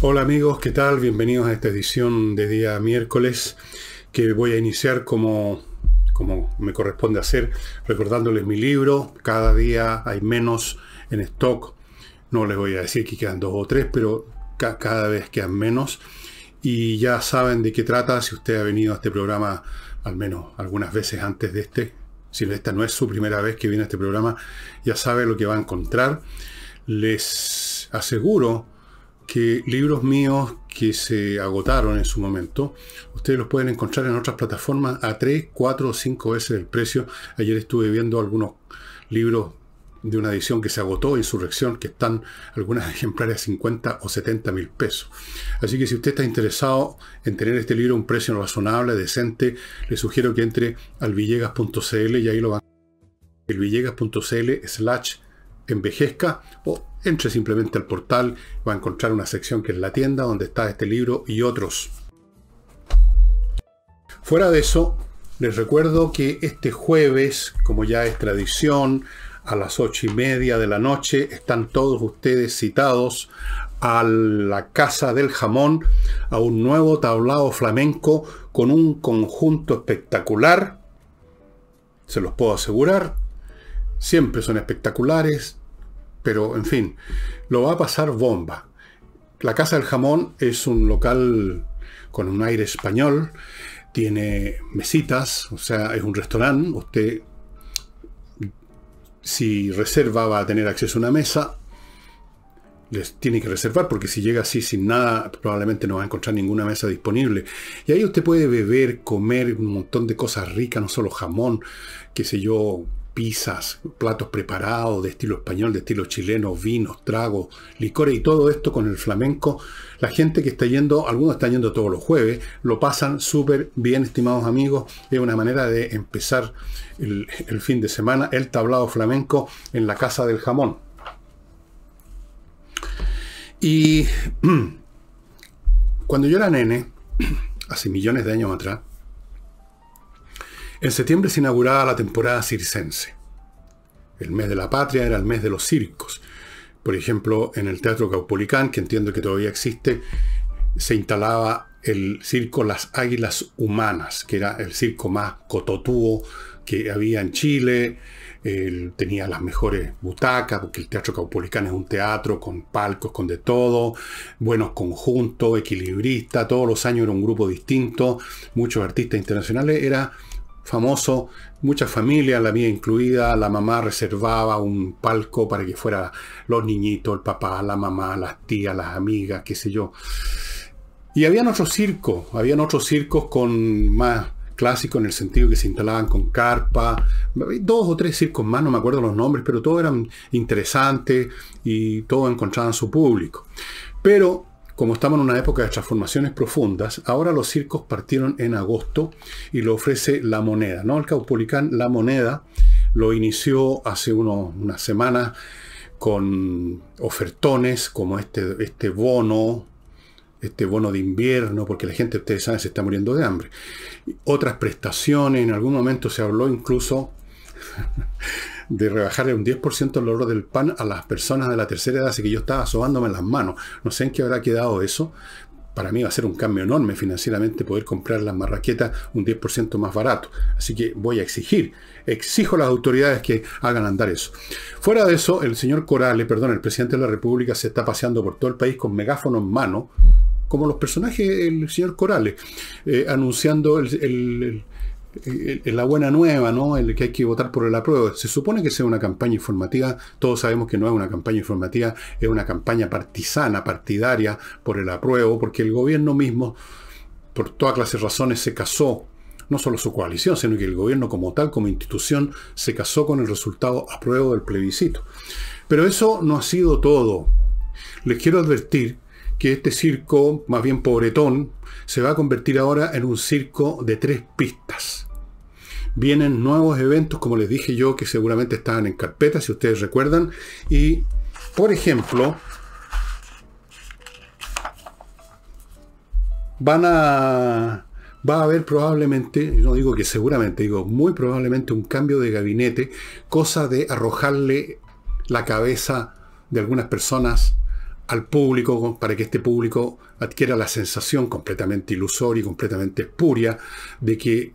Hola amigos, ¿qué tal? Bienvenidos a esta edición de día miércoles que voy a iniciar como, como me corresponde hacer, recordándoles mi libro. Cada día hay menos en stock. No les voy a decir que quedan dos o tres, pero cada vez quedan menos. Y ya saben de qué trata si usted ha venido a este programa al menos algunas veces antes de este. Si esta no es su primera vez que viene a este programa, ya sabe lo que va a encontrar. Les aseguro que libros míos que se agotaron en su momento, ustedes los pueden encontrar en otras plataformas a 3, 4 o 5 veces el precio. Ayer estuve viendo algunos libros de una edición que se agotó, Insurrección, que están algunas ejemplares a 50 o 70 mil pesos. Así que si usted está interesado en tener este libro a un precio razonable, decente, le sugiero que entre al villegas.cl y ahí lo van. El villegas.cl envejezca o entre simplemente al portal, va a encontrar una sección que es la tienda donde está este libro y otros. Fuera de eso, les recuerdo que este jueves, como ya es tradición, a las ocho y media de la noche están todos ustedes citados a la Casa del Jamón, a un nuevo tablado flamenco con un conjunto espectacular. Se los puedo asegurar. Siempre son espectaculares, pero en fin, lo va a pasar bomba. La Casa del Jamón es un local con un aire español, tiene mesitas, o sea, es un restaurante, usted si reserva va a tener acceso a una mesa, les tiene que reservar porque si llega así sin nada probablemente no va a encontrar ninguna mesa disponible. Y ahí usted puede beber, comer un montón de cosas ricas, no solo jamón, qué sé yo, pizzas, platos preparados de estilo español, de estilo chileno, vinos, tragos, licores y todo esto con el flamenco. La gente que está yendo, algunos están yendo todos los jueves, lo pasan súper bien, estimados amigos. Es una manera de empezar el, fin de semana, el tablado flamenco en la Casa del Jamón. Y cuando yo era nene, hace millones de años atrás, en septiembre se inauguraba la temporada circense. El mes de la patria era el mes de los circos. Por ejemplo, en el Teatro Caupolicán, que entiendo que todavía existe, se instalaba el circo Las Águilas Humanas, que era el circo más cototúo que había en Chile. tenía las mejores butacas, porque el Teatro Caupolicán es un teatro con palcos, con de todo, buenos conjuntos, equilibrista, todos los años era un grupo distinto, muchos artistas internacionales. Era famoso, muchas familias, la mía incluida, la mamá reservaba un palco para que fuera los niñitos, el papá, la mamá, las tías, las amigas, qué sé yo. Y habían otros circos, habían otros circos con más clásico en el sentido que se instalaban con carpa, dos o tres circos más, no me acuerdo los nombres, pero todos eran interesantes y todos encontraban su público. Pero como estamos en una época de transformaciones profundas, ahora los circos partieron en agosto y lo ofrece La Moneda. ¿no? El Caupolicán La Moneda lo inició hace unas semanas con ofertones como este, este bono, este bono de invierno, porque la gente, ustedes saben, se está muriendo de hambre. Otras prestaciones, en algún momento se habló incluso de rebajarle un 10% el oro del pan a las personas de la tercera edad, así que yo estaba sobándome las manos. No sé en qué habrá quedado eso. Para mí va a ser un cambio enorme financieramente poder comprar las marraquetas un 10% más barato. Así que voy a exigir, exijo a las autoridades que hagan andar eso. Fuera de eso, el señor Corales, perdón, el presidente de la República se está paseando por todo el país con megáfono en mano, como los personajes, el señor Corales, eh, anunciando el la buena nueva, ¿no? El que hay que votar por el apruebo. Se supone que sea una campaña informativa, todos sabemos que no es una campaña informativa, es una campaña partisana, partidaria por el apruebo, porque el gobierno mismo, por toda clase de razones, se casó, no solo su coalición, sino que el gobierno como tal, como institución, se casó con el resultado apruebo del plebiscito. Pero eso no ha sido todo. Les quiero advertir que este circo, más bien pobretón, se va a convertir ahora en un circo de tres pistas vienen nuevos eventos, como les dije yo, que seguramente estaban en carpeta, si ustedes recuerdan. Y, por ejemplo, van a... Va a haber probablemente, no digo que seguramente, digo muy probablemente un cambio de gabinete, cosa de arrojarle la cabeza de algunas personas al público para que este público adquiera la sensación completamente ilusoria y completamente espuria de que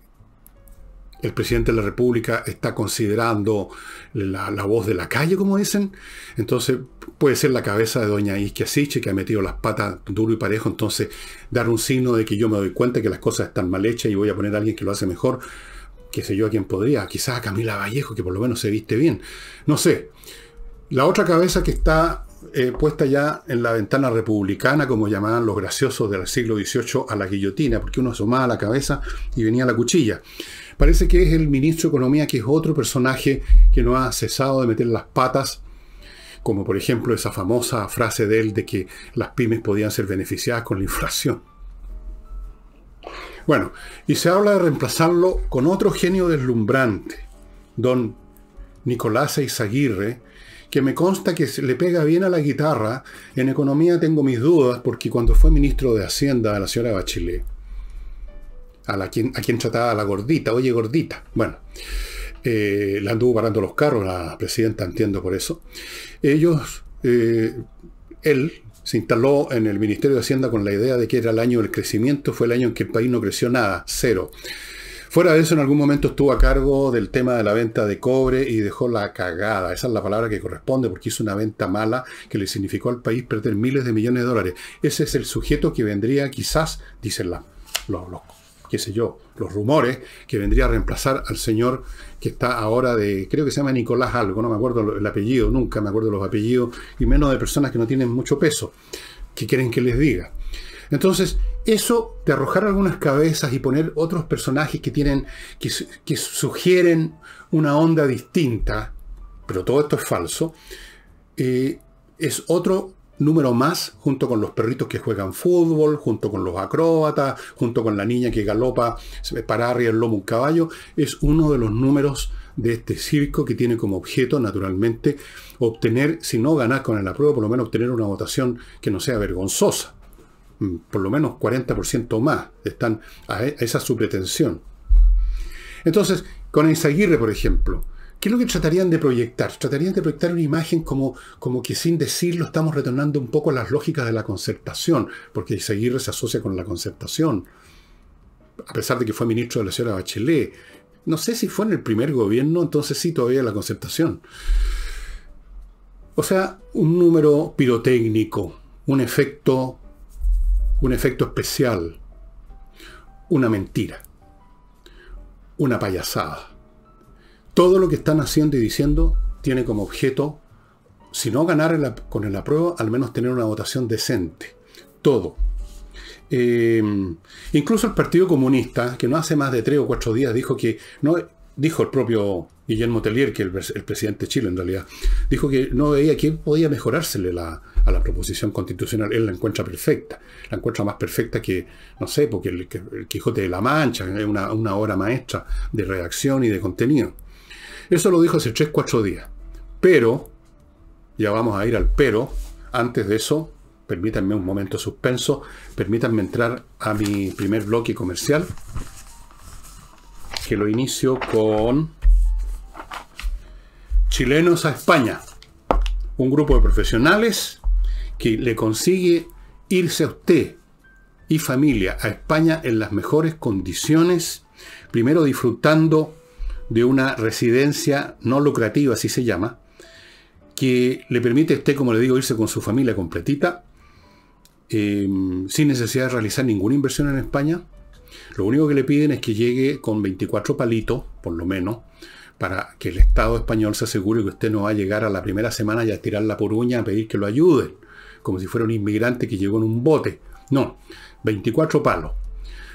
el presidente de la República está considerando la, voz de la calle, como dicen, entonces puede ser la cabeza de doña Isquiasiche que ha metido las patas duro y parejo, entonces dar un signo de que yo me doy cuenta que las cosas están mal hechas y voy a poner a alguien que lo hace mejor, qué sé yo a quién podría, quizás a Camila Vallejo, que por lo menos se viste bien, no sé. La otra cabeza que está eh, puesta ya en la ventana republicana, como llamaban los graciosos del siglo XVIII, a la guillotina, porque uno asomaba la cabeza y venía la cuchilla. Parece que es el ministro de Economía, que es otro personaje que no ha cesado de meter las patas, como por ejemplo esa famosa frase de él de que las pymes podían ser beneficiadas con la inflación. Bueno, y se habla de reemplazarlo con otro genio deslumbrante, don Nicolás Izaguirre, que me consta que le pega bien a la guitarra. En economía tengo mis dudas porque cuando fue ministro de Hacienda la señora Bachelet, a, quien, trataba a la gordita, oye gordita. Bueno, eh, la anduvo parando los carros la presidenta, entiendo por eso. Ellos, eh, él se instaló en el Ministerio de Hacienda con la idea de que era el año del crecimiento, fue el año en que el país no creció nada, cero. Fuera de eso, en algún momento estuvo a cargo del tema de la venta de cobre y dejó la cagada. Esa es la palabra que corresponde porque hizo una venta mala que le significó al país perder miles de millones de dólares. Ese es el sujeto que vendría quizás, dicen los, locos qué sé yo, los rumores, que vendría a reemplazar al señor que está ahora de, creo que se llama Nicolás algo, no me acuerdo el apellido, nunca me acuerdo los apellidos, y menos de personas que no tienen mucho peso, que quieren que les diga. Entonces, eso de arrojar algunas cabezas y poner otros personajes que tienen, que, sugieren una onda distinta, pero todo esto es falso, eh, es otro número más junto con los perritos que juegan fútbol, junto con los acróbatas, junto con la niña que galopa para arriba el lomo un caballo, es uno de los números de este circo que tiene como objeto, naturalmente, obtener, si no ganar con el apruebo, por lo menos obtener una votación que no sea vergonzosa. Mm, por lo menos 40% más están a e, esa su pretensión. Entonces, con el Aguirre, por ejemplo, ¿Qué es lo que tratarían de proyectar? Tratarían de proyectar una imagen como, como que sin decirlo estamos retornando un poco a las lógicas de la concertación, porque Isaguirre se asocia con la concertación, a pesar de que fue ministro de la señora Bachelet. No sé si fue en el primer gobierno, entonces sí, todavía la concertación. O sea, un número pirotécnico, un efecto, un efecto especial, una mentira, una payasada todo lo que están haciendo y diciendo tiene como objeto, si no ganar con el apruebo, al menos tener una votación decente. Todo. Em, incluso el Partido Comunista, que no hace más de tres o cuatro días dijo que, no, dijo el propio Guillermo Tellier, que el, el presidente de Chile en realidad, dijo que no veía que podía mejorársele la, a la proposición constitucional. Él la encuentra perfecta, la encuentra más perfecta que, no sé, porque el, Quijote de la Mancha, es una, una obra maestra de redacción y de contenido. Eso lo dijo hace 3-4 días. Pero, ya vamos a ir al pero, antes de eso, permítanme un momento suspenso, permítanme entrar a mi primer bloque comercial, que lo inicio con Chilenos a España, un grupo de profesionales que le consigue irse a usted y familia a España en las mejores condiciones, primero disfrutando de una residencia no lucrativa, así se llama, que le permite a usted, como le digo, irse con su familia completita, em, sin necesidad de realizar ninguna inversión en España. Lo único que le piden es que llegue con 24 palitos, por lo menos, para que el Estado español se asegure que usted no va a llegar a la primera semana y a tirar la poruña a pedir que lo ayuden, como si fuera un inmigrante que llegó en un bote. No, 24 palos.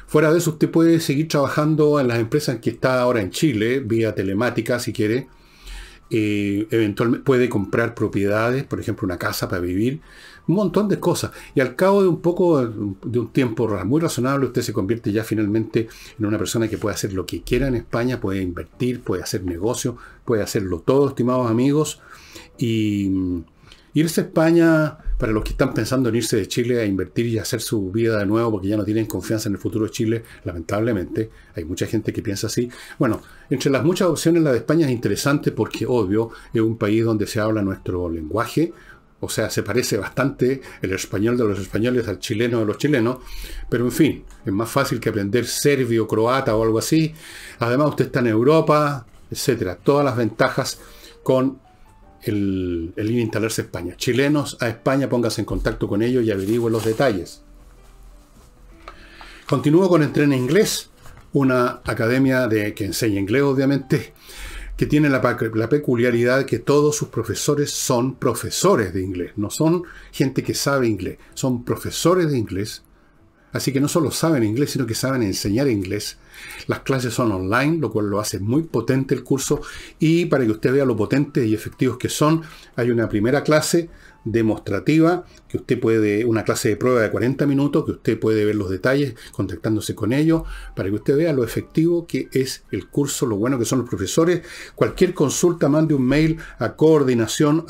Fuera de eso, usted puede seguir trabajando en las empresas que está ahora en Chile, vía telemática si quiere. Eh, eventualmente puede comprar propiedades, por ejemplo, una casa para vivir, un montón de cosas. Y al cabo de un poco, de un tiempo muy razonable, usted se convierte ya finalmente en una persona que puede hacer lo que quiera en España, puede invertir, puede hacer negocio, puede hacerlo todo, estimados amigos. Y Irse a España, para los que están pensando en irse de Chile a invertir y hacer su vida de nuevo porque ya no tienen confianza en el futuro de Chile, lamentablemente, hay mucha gente que piensa así. Bueno, entre las muchas opciones, la de España es interesante porque, obvio, es un país donde se habla nuestro lenguaje, o sea, se parece bastante el español de los españoles al chileno de los chilenos, pero en fin, es más fácil que aprender serbio, croata o algo así. Además, usted está en Europa, etcétera. Todas las ventajas con el, el ir instalarse a España. Chilenos a España, póngase en contacto con ellos y averigüe los detalles. Continúo con en Inglés, una academia de, que enseña inglés, obviamente, que tiene la, la, peculiaridad que todos sus profesores son profesores de inglés, no son gente que sabe inglés, son profesores de inglés. Así que no solo saben inglés, sino que saben enseñar inglés las clases son online, lo cual lo hace muy potente el curso. Y para que usted vea lo potentes y efectivos que son, hay una primera clase demostrativa, que usted puede, una clase de prueba de 40 minutos, que usted puede ver los detalles contactándose con ellos, para que usted vea lo efectivo que es el curso, lo bueno que son los profesores. Cualquier consulta, mande un mail a coordinación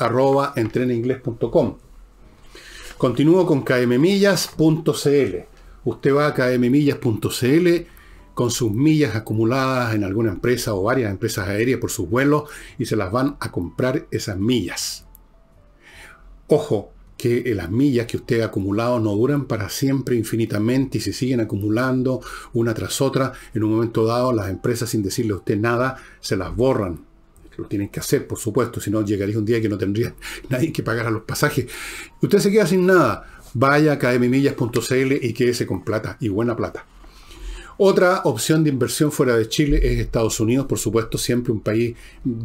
Continúo con kmmillas.cl. Usted va a kmmillas.cl con sus millas acumuladas en alguna empresa o varias empresas aéreas por sus vuelos y se las van a comprar esas millas. Ojo, que las millas que usted ha acumulado no duran para siempre infinitamente y se siguen acumulando una tras otra. En un momento dado las empresas sin decirle a usted nada se las borran lo tienen que hacer, por supuesto, si no llegaría un día que no tendría nadie que pagar a los pasajes. Usted se queda sin nada. Vaya a academimillas.cl y quédese con plata y buena plata. Otra opción de inversión fuera de Chile es Estados Unidos, por supuesto, siempre un país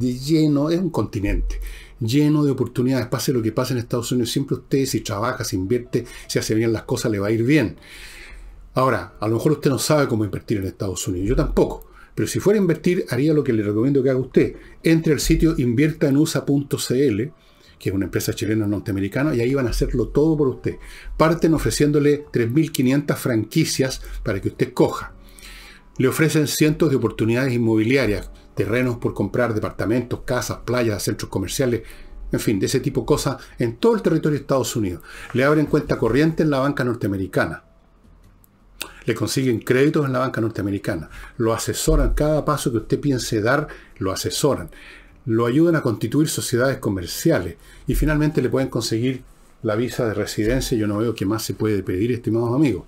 lleno, es un continente lleno de oportunidades. Pase lo que pase en Estados Unidos, siempre usted si trabaja, si invierte, si hace bien las cosas, le va a ir bien. Ahora, a lo mejor usted no sabe cómo invertir en Estados Unidos, yo tampoco. Pero si fuera a invertir, haría lo que le recomiendo que haga usted. Entre al sitio inviertaenusa.cl, que es una empresa chilena norteamericana, y ahí van a hacerlo todo por usted. Parten ofreciéndole 3.500 franquicias para que usted coja. Le ofrecen cientos de oportunidades inmobiliarias, terrenos por comprar, departamentos, casas, playas, centros comerciales, en fin, de ese tipo de cosas en todo el territorio de Estados Unidos. Le abren cuenta corriente en la banca norteamericana. Le consiguen créditos en la banca norteamericana. Lo asesoran. Cada paso que usted piense dar, lo asesoran. Lo ayudan a constituir sociedades comerciales. Y finalmente le pueden conseguir la visa de residencia. Yo no veo qué más se puede pedir, estimados amigos.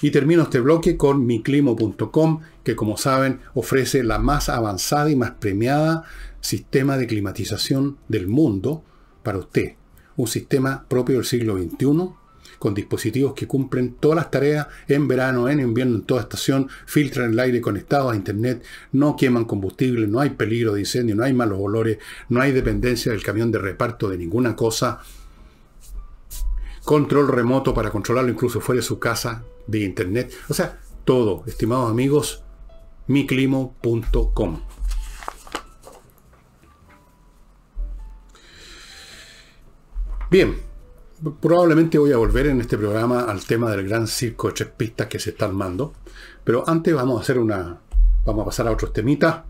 Y termino este bloque con miclimo.com, que como saben ofrece la más avanzada y más premiada sistema de climatización del mundo para usted. Un sistema propio del siglo XXI, con dispositivos que cumplen todas las tareas en verano, en invierno, en toda estación, filtran el aire conectado a internet, no queman combustible, no hay peligro de incendio, no hay malos olores, no hay dependencia del camión de reparto de ninguna cosa. Control remoto para controlarlo incluso fuera de su casa, de internet. O sea, todo, estimados amigos, miclimo.com. Bien, probablemente voy a volver en este programa al tema del gran circo de tres pistas que se está armando, pero antes vamos a hacer una, vamos a pasar a otros temitas.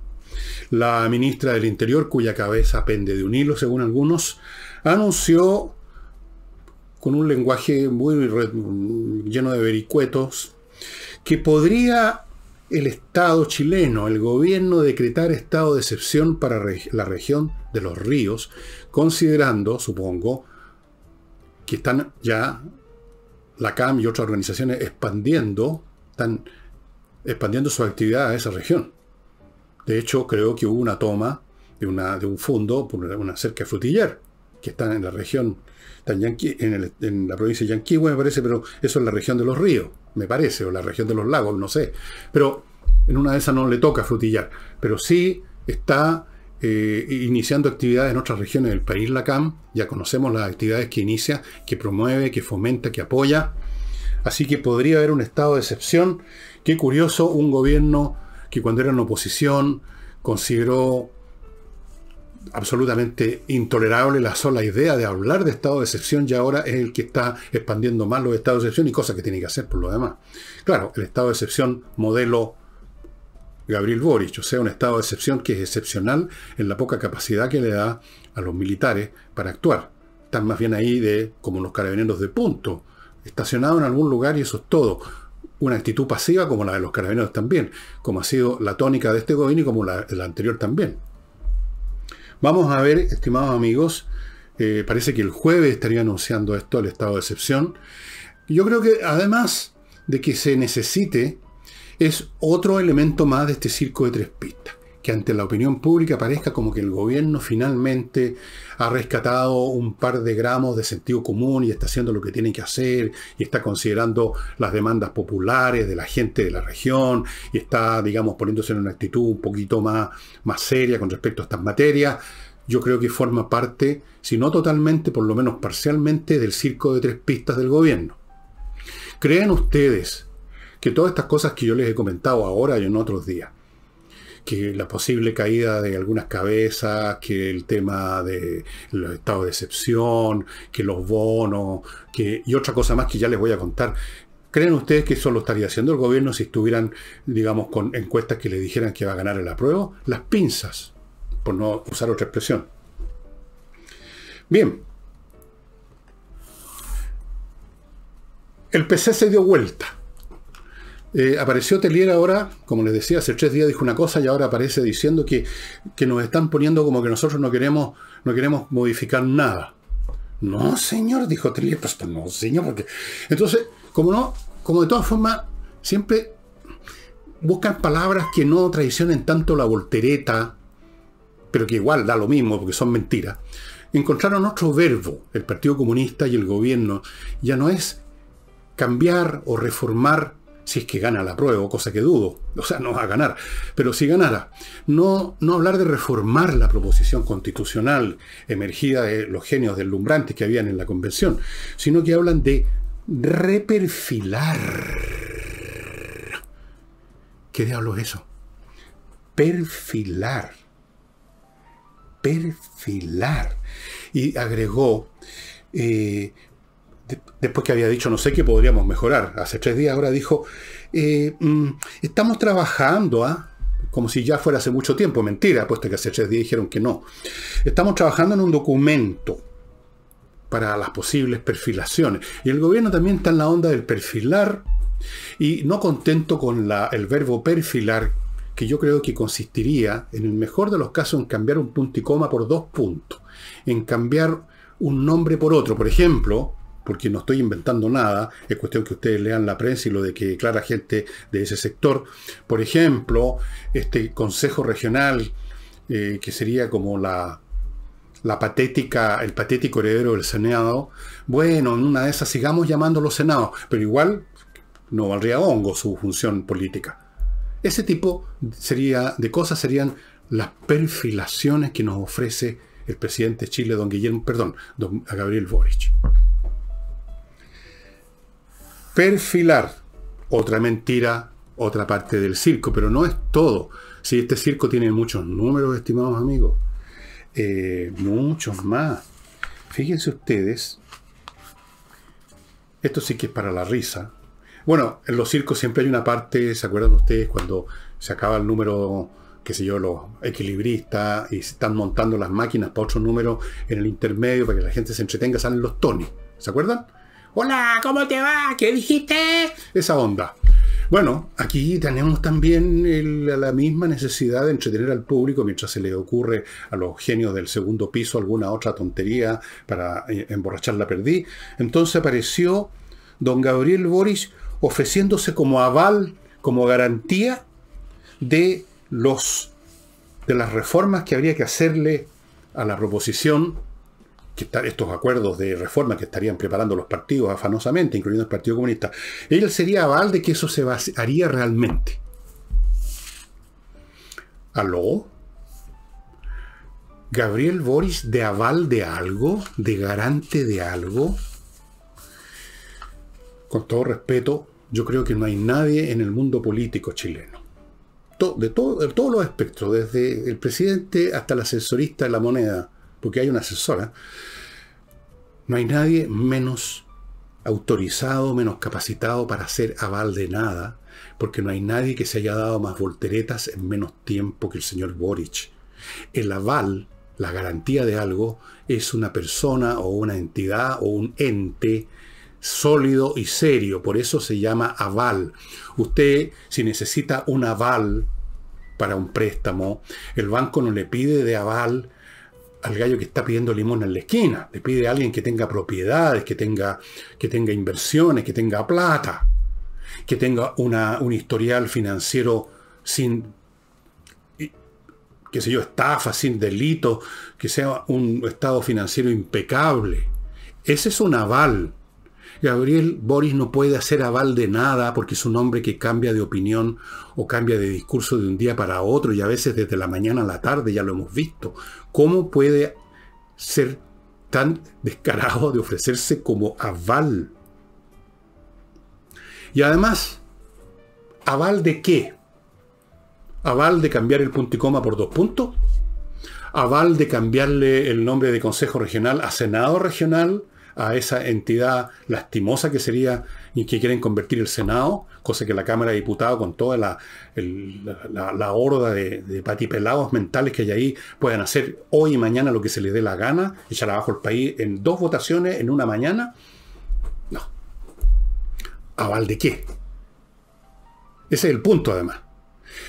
La ministra del Interior, cuya cabeza pende de un hilo, según algunos, anunció con un lenguaje muy lleno de vericuetos, que podría el Estado chileno, el gobierno, decretar estado de excepción para la región de los ríos, considerando, supongo, que están ya la CAM y otras organizaciones expandiendo, están expandiendo su actividad a esa región. De hecho, creo que hubo una toma de, una, de un fondo por una cerca de Frutiller, que está en la región en, la provincia de Yanquihue, me parece, pero eso es la región de los ríos, me parece, o la región de los lagos, no sé. Pero en una de esas no le toca frutillar, pero sí está eh, iniciando actividades en otras regiones del país, la CAM, ya conocemos las actividades que inicia, que promueve, que fomenta, que apoya. Así que podría haber un estado de excepción. Qué curioso, un gobierno que cuando era en oposición consideró absolutamente intolerable la sola idea de hablar de estado de excepción y ahora es el que está expandiendo más los estados de excepción y cosas que tiene que hacer por lo demás. Claro, el estado de excepción modelo Gabriel Boric, o sea, un estado de excepción que es excepcional en la poca capacidad que le da a los militares para actuar. Están más bien ahí de como los carabineros de punto, estacionados en algún lugar y eso es todo. Una actitud pasiva como la de los carabineros también, como ha sido la tónica de este gobierno y como la anterior también. Vamos a ver, estimados amigos, eh, parece que el jueves estaría anunciando esto el estado de excepción. Yo creo que además de que se necesite, es otro elemento más de este circo de tres pistas que ante la opinión pública parezca como que el gobierno finalmente ha rescatado un par de gramos de sentido común y está haciendo lo que tiene que hacer y está considerando las demandas populares de la gente de la región y está, digamos, poniéndose en una actitud un poquito más, más seria con respecto a estas materias, yo creo que forma parte, si no totalmente, por lo menos parcialmente, del circo de tres pistas del gobierno. ¿Creen ustedes que todas estas cosas que yo les he comentado ahora y en otros días, que la posible caída de algunas cabezas, que el tema de los estados de excepción, que los bonos, que, y otra cosa más que ya les voy a contar. ¿Creen ustedes que eso lo estaría haciendo el gobierno si estuvieran, digamos, con encuestas que le dijeran que va a ganar el apruebo? Las pinzas, por no usar otra expresión. Bien. El PC se dio vuelta. Eh, apareció Telier ahora, como les decía, hace tres días dijo una cosa y ahora aparece diciendo que, nos están poniendo como que nosotros no queremos, no queremos modificar nada. No, señor, dijo Telier, pues, pues no, señor, porque. Entonces, como no, como de todas formas, siempre buscan palabras que no traicionen tanto la voltereta, pero que igual da lo mismo porque son mentiras. Encontraron otro verbo, el Partido Comunista y el gobierno. Ya no es cambiar o reformar si es que gana la prueba, cosa que dudo, o sea, no va a ganar, pero si ganara, no, no hablar de reformar la proposición constitucional emergida de los genios deslumbrantes que habían en la convención, sino que hablan de reperfilar. ¿Qué diablos es eso? Perfilar. Perfilar. Y agregó eh, después que había dicho no sé qué podríamos mejorar, hace tres días ahora dijo, eh, mm, estamos trabajando, ¿ah? como si ya fuera hace mucho tiempo, mentira, puesto que hace tres días dijeron que no. Estamos trabajando en un documento para las posibles perfilaciones. Y el gobierno también está en la onda del perfilar, y no contento con la, el verbo perfilar, que yo creo que consistiría, en el mejor de los casos, en cambiar un punto y coma por dos puntos, en cambiar un nombre por otro. Por ejemplo, porque no estoy inventando nada, es cuestión que ustedes lean la prensa y lo de que declara gente de ese sector. Por ejemplo, este Consejo Regional, eh, que sería como la, la patética, el patético heredero del Senado, bueno, en una de esas sigamos llamando los Senados... pero igual no valdría hongo su función política. Ese tipo sería, de cosas serían las perfilaciones que nos ofrece el presidente de Chile, don Guillermo, perdón, don Gabriel Boric perfilar. Otra mentira, otra parte del circo, pero no es todo. Si este circo tiene muchos números, estimados amigos, eh, muchos más. Fíjense ustedes, esto sí que es para la risa. Bueno, en los circos siempre hay una parte, ¿se acuerdan ustedes cuando se acaba el número qué sé yo, los equilibristas y se están montando las máquinas para otro número en el intermedio para que la gente se entretenga, salen los tonis. ¿Se acuerdan? Hola, ¿cómo te va? ¿Qué dijiste? Esa onda. Bueno, aquí tenemos también la misma necesidad de entretener al público mientras se le ocurre a los genios del segundo piso alguna otra tontería para eh, emborrachar la perdí. Entonces apareció don Gabriel Boris ofreciéndose como aval, como garantía de, los, de las reformas que habría que hacerle a la proposición estos acuerdos de reforma que estarían preparando los partidos afanosamente, incluyendo el Partido Comunista, él sería aval de que eso se haría realmente. ¿Aló? ¿Gabriel Boris de aval de algo? ¿De garante de algo? Con todo respeto, yo creo que no hay nadie en el mundo político chileno. De, todo, de todos los espectros, desde el presidente hasta el asesorista de la moneda, porque hay una asesora, no hay nadie menos autorizado, menos capacitado para hacer aval de nada, porque no hay nadie que se haya dado más volteretas en menos tiempo que el señor Boric. El aval, la garantía de algo, es una persona o una entidad o un ente sólido y serio, por eso se llama aval. Usted, si necesita un aval para un préstamo, el banco no le pide de aval al gallo que está pidiendo limón en la esquina. Le pide a alguien que tenga propiedades, que tenga, que tenga inversiones, que tenga plata, que tenga una, un historial financiero sin, qué sé yo, estafa, sin delito, que sea un estado financiero impecable. Ese es un aval Gabriel Boris no puede hacer aval de nada porque es un hombre que cambia de opinión o cambia de discurso de un día para otro y a veces desde la mañana a la tarde, ya lo hemos visto. ¿Cómo puede ser tan descarado de ofrecerse como aval? Y además, ¿aval de qué? ¿Aval de cambiar el punto y coma por dos puntos? ¿Aval de cambiarle el nombre de Consejo Regional a Senado Regional? a esa entidad lastimosa que sería y que quieren convertir el Senado, cosa que la Cámara de Diputados con toda la, horda de, patipelados mentales que hay ahí puedan hacer hoy y mañana lo que se les dé la gana, echar abajo el país en dos votaciones en una mañana. No. ¿Aval de qué? Ese es el punto además.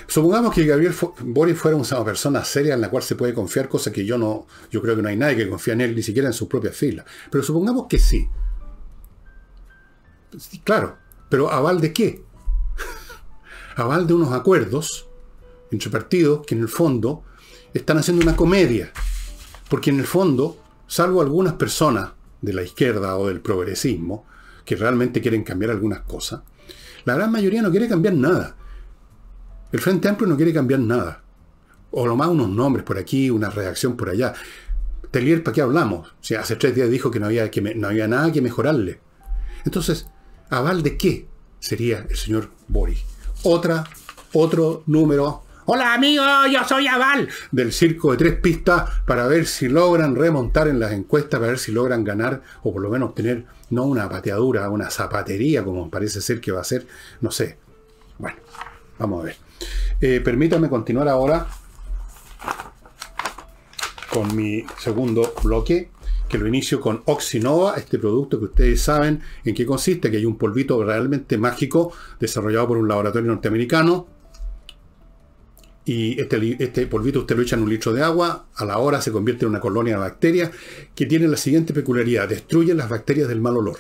Supongamos que Gabriel Boris fuera una persona seria en la cual se puede confiar, cosa que yo no, yo creo que no hay nadie que confía en él, ni siquiera en sus propias filas. Pero supongamos que sí. sí claro, pero ¿aval de qué? aval de unos acuerdos entre partidos que en el fondo están haciendo una comedia. Porque en el fondo, salvo algunas personas de la izquierda o del progresismo, que realmente quieren cambiar algunas cosas, la gran mayoría no quiere cambiar nada. El Frente Amplio no quiere cambiar nada. O lo más unos nombres por aquí, una redacción por allá. Telier, ¿para qué hablamos? hace tres días dijo que no había, que no había nada que mejorarle. Entonces, ¿aval de qué sería el señor Boris? Otra, otro número. Hola amigos, yo soy Aval. Del circo de tres pistas para ver si logran remontar en las encuestas, para ver si logran ganar o por lo menos obtener no una pateadura, una zapatería como parece ser que va a ser, no sé. Bueno, vamos a ver. Eh, Permítanme continuar ahora con mi segundo bloque, que lo inicio con Oxinova, este producto que ustedes saben en qué consiste, que hay un polvito realmente mágico desarrollado por un laboratorio norteamericano. Y este, este polvito usted lo echa en un litro de agua, a la hora se convierte en una colonia de bacterias, que tiene la siguiente peculiaridad, destruye las bacterias del mal olor.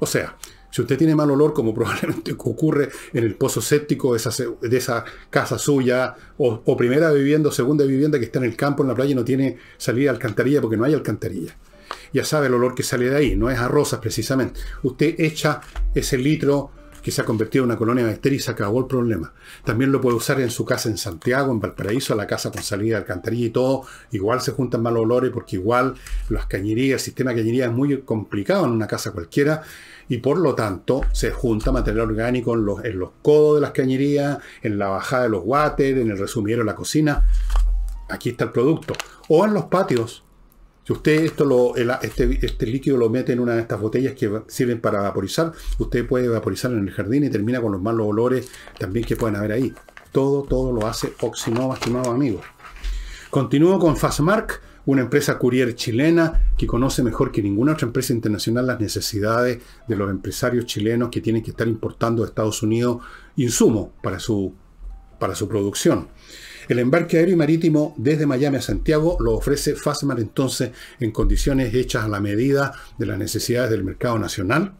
O sea, si usted tiene mal olor, como probablemente ocurre en el pozo séptico de esa, casa suya, o, primera vivienda o segunda vivienda que está en el campo, en la playa no tiene salida alcantarilla porque no hay alcantarilla. Ya sabe el olor que sale de ahí, no es a rosas precisamente. Usted echa ese litro que se ha convertido en una colonia de esteril y se acabó el problema. También lo puede usar en su casa en Santiago, en Valparaíso, a la casa con salida de alcantarilla y todo. Igual se juntan malos olores porque igual las cañerías, el sistema de cañería es muy complicado en una casa cualquiera y por lo tanto se junta material orgánico en los, codos de las cañerías, en la bajada de los water, en el resumidero de la cocina. Aquí está el producto. O en los patios. Si usted esto lo, este, este, líquido lo mete en una de estas botellas que sirven para vaporizar, usted puede vaporizar en el jardín y termina con los malos olores también que pueden haber ahí. Todo, todo lo hace Oxinova, estimado amigos. Continúo con Fastmark una empresa courier chilena que conoce mejor que ninguna otra empresa internacional las necesidades de los empresarios chilenos que tienen que estar importando a Estados Unidos insumos para su, para su producción. El embarque aéreo y marítimo desde Miami a Santiago lo ofrece FASMAR entonces en condiciones hechas a la medida de las necesidades del mercado nacional.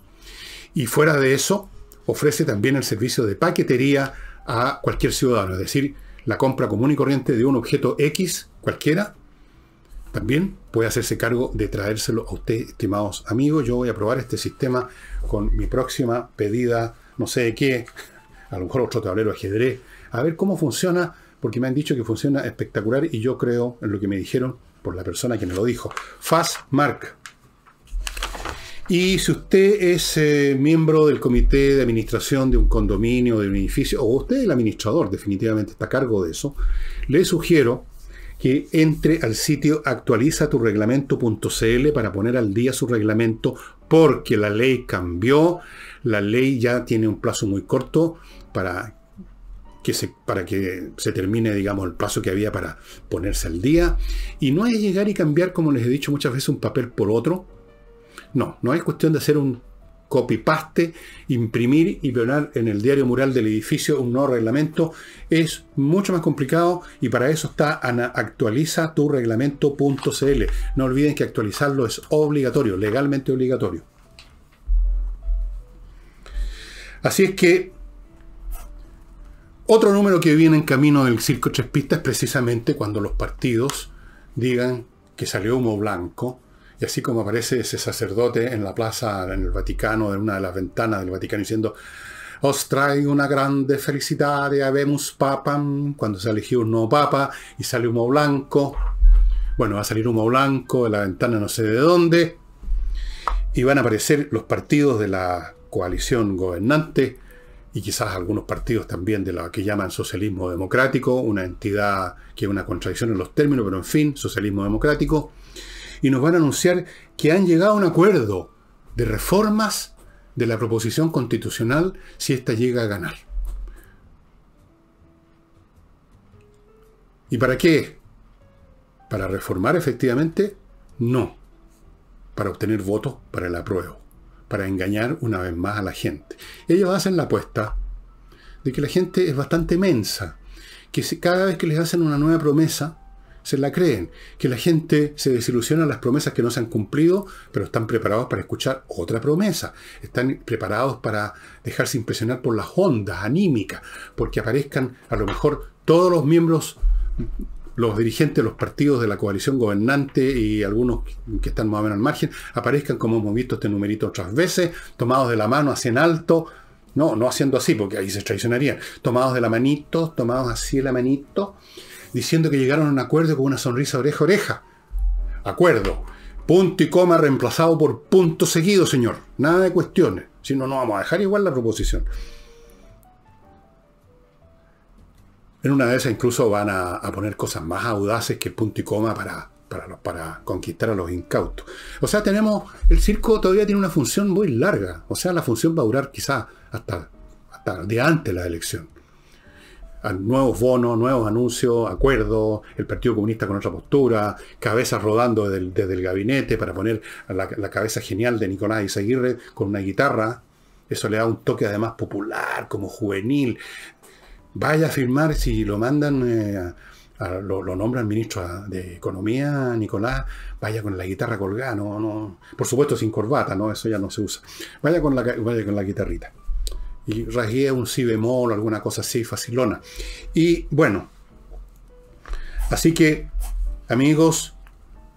Y fuera de eso, ofrece también el servicio de paquetería a cualquier ciudadano, es decir, la compra común y corriente de un objeto X cualquiera también puede hacerse cargo de traérselo a usted, estimados amigos. Yo voy a probar este sistema con mi próxima pedida, no sé de qué, a lo mejor otro tablero ajedrez, a ver cómo funciona, porque me han dicho que funciona espectacular y yo creo en lo que me dijeron por la persona que me lo dijo. mark. Y si usted es eh, miembro del comité de administración de un condominio, de un edificio, o usted es el administrador, definitivamente está a cargo de eso, le sugiero que entre al sitio actualiza tu reglamento.cl para poner al día su reglamento porque la ley cambió, la ley ya tiene un plazo muy corto para que se, para que se termine, digamos, el plazo que había para ponerse al día. Y no es llegar y cambiar, como les he dicho muchas veces, un papel por otro. No, no es cuestión de hacer un copy-paste, imprimir y pegar en el diario mural del edificio un nuevo reglamento es mucho más complicado y para eso está actualiza tu reglamento.cl. No olviden que actualizarlo es obligatorio, legalmente obligatorio. Así es que otro número que viene en camino del circo chespista es precisamente cuando los partidos digan que salió humo blanco y así como aparece ese sacerdote en la plaza, en el Vaticano, en una de las ventanas del Vaticano, diciendo, os traigo una grande felicidad, habemos papam, cuando se elegido un nuevo papa y sale humo blanco. Bueno, va a salir humo blanco de la ventana no sé de dónde. Y van a aparecer los partidos de la coalición gobernante y quizás algunos partidos también de lo que llaman socialismo democrático, una entidad que es una contradicción en los términos, pero en fin, socialismo democrático y nos van a anunciar que han llegado a un acuerdo de reformas de la proposición constitucional si ésta llega a ganar. ¿Y para qué? ¿Para reformar efectivamente? No. Para obtener votos para el apruebo. Para engañar una vez más a la gente. Ellos hacen la apuesta de que la gente es bastante mensa. Que cada vez que les hacen una nueva promesa, se la creen, que la gente se desilusiona las promesas que no se han cumplido, pero están preparados para escuchar otra promesa, están preparados para dejarse impresionar por las ondas anímicas, porque aparezcan a lo mejor todos los miembros, los dirigentes de los partidos de la coalición gobernante y algunos que están más o menos al margen, aparezcan como hemos visto este numerito otras veces, tomados de la mano hacia en alto, no, no haciendo así, porque ahí se traicionarían, tomados de la manito, tomados así de la manito, diciendo que llegaron a un acuerdo con una sonrisa oreja oreja. Acuerdo. Punto y coma reemplazado por punto seguido, señor. Nada de cuestiones. Si no, no vamos a dejar igual la proposición. En una de esas incluso van a, poner cosas más audaces que el punto y coma para, para, para conquistar a los incautos. O sea, tenemos, el circo todavía tiene una función muy larga. O sea, la función va a durar quizás hasta, hasta de antes de la elección nuevos bonos, nuevos anuncios, acuerdos, el Partido Comunista con otra postura, cabezas rodando desde el, gabinete para poner la, cabeza genial de Nicolás Izaguirre con una guitarra. Eso le da un toque además popular, como juvenil. Vaya a firmar si lo mandan, eh, lo, lo nombran ministro de Economía, Nicolás, vaya con la guitarra colgada, no, no, por supuesto sin corbata, no, eso ya no se usa. Vaya con la, vaya con la guitarrita y rasgué un si bemol o alguna cosa así, facilona. Y bueno, así que amigos,